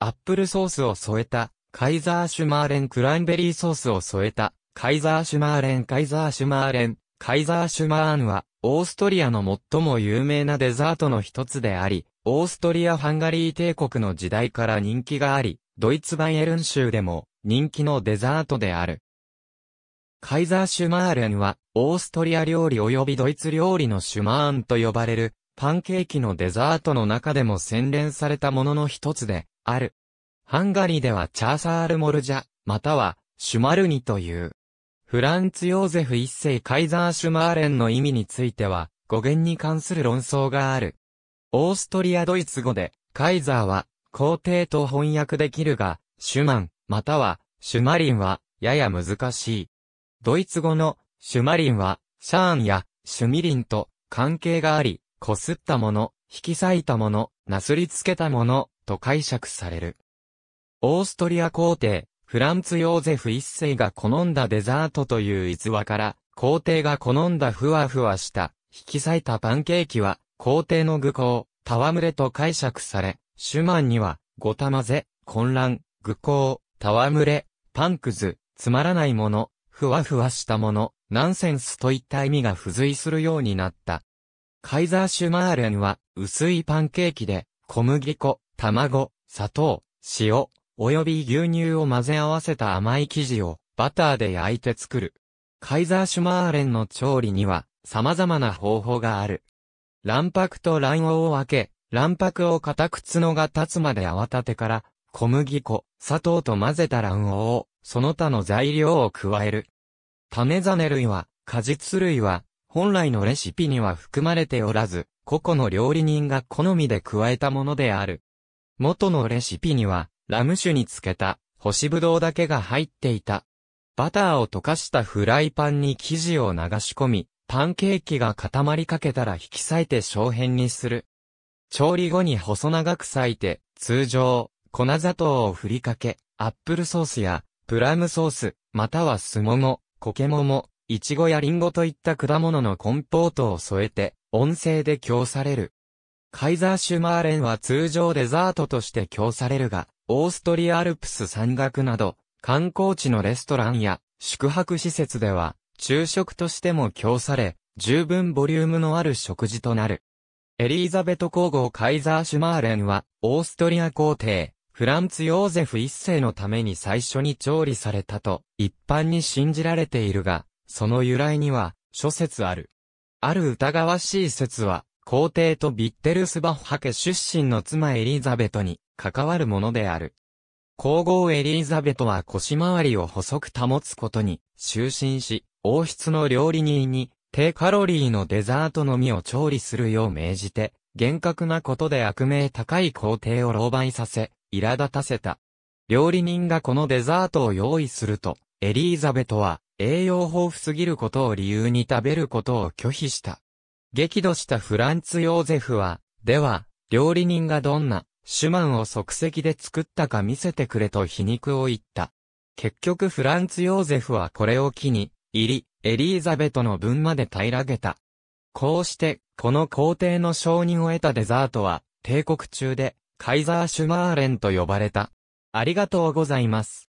アップルソースを添えた、カイザーシュマーレンクランベリーソースを添えた、カイザーシュマーレンカイザーシュマーレン、カイザーシュマーンは、オーストリアの最も有名なデザートの一つであり、オーストリア・ハンガリー帝国の時代から人気があり、ドイツバイエルン州でも人気のデザートである。カイザーシュマーレンは、オーストリア料理及びドイツ料理のシュマーンと呼ばれる、パンケーキのデザートの中でも洗練されたものの一つで、ある。ハンガリーではチャーサールモルジャ、または、シュマルニという。フランツ・ヨーゼフ一世カイザー・シュマーレンの意味については、語源に関する論争がある。オーストリア・ドイツ語で、カイザーは、皇帝と翻訳できるが、シュマン、または、シュマリンは、やや難しい。ドイツ語の、シュマリンは、シャーンや、シュミリンと、関係があり、こすったもの、引き裂いたもの、なすりつけたもの、と解釈される。オーストリア皇帝、フランツ・ヨーゼフ一世が好んだデザートという逸話から、皇帝が好んだふわふわした、引き裂いたパンケーキは、皇帝の愚行、戯れと解釈され、シュマンには、ごたまぜ、混乱、愚行、戯れ、パンくず、つまらないもの、ふわふわしたもの、ナンセンスといった意味が付随するようになった。カイザーシュマーレンは、薄いパンケーキで、小麦粉、卵、砂糖、塩、および牛乳を混ぜ合わせた甘い生地をバターで焼いて作る。カイザーシュマーレンの調理には様々な方法がある。卵白と卵黄を分け、卵白を固く角が立つまで泡立てから、小麦粉、砂糖と混ぜた卵黄を、その他の材料を加える。種種類は、果実類は、本来のレシピには含まれておらず、個々の料理人が好みで加えたものである。元のレシピには、ラム酒に漬けた、干しぶどうだけが入っていた。バターを溶かしたフライパンに生地を流し込み、パンケーキが固まりかけたら引き裂いて小片にする。調理後に細長く裂いて、通常、粉砂糖をふりかけ、アップルソースや、プラムソース、またはスモモ、コケモモ、イチゴやリンゴといった果物のコンポートを添えて、音声で供される。カイザーシュマーレンは通常デザートとして供されるが、オーストリアアルプス山岳など、観光地のレストランや宿泊施設では、昼食としても供され、十分ボリュームのある食事となる。エリーザベト皇后カイザーシュマーレンは、オーストリア皇帝、フランツ・ヨーゼフ一世のために最初に調理されたと、一般に信じられているが、その由来には、諸説ある。ある疑わしい説は、皇帝とビッテルスバッハ家出身の妻エリザベトに関わるものである。皇后エリザベトは腰回りを細く保つことに就寝し、王室の料理人に低カロリーのデザートのみを調理するよう命じて、厳格なことで悪名高い皇帝を狼狽させ、苛立たせた。料理人がこのデザートを用意すると、エリザベトは栄養豊富すぎることを理由に食べることを拒否した。激怒したフランツ・ヨーゼフは、では、料理人がどんな、シュマンを即席で作ったか見せてくれと皮肉を言った。結局フランツ・ヨーゼフはこれを機に、入り、エリーザベトの分まで平らげた。こうして、この皇帝の承認を得たデザートは、帝国中で、カイザー・シュマーレンと呼ばれた。ありがとうございます。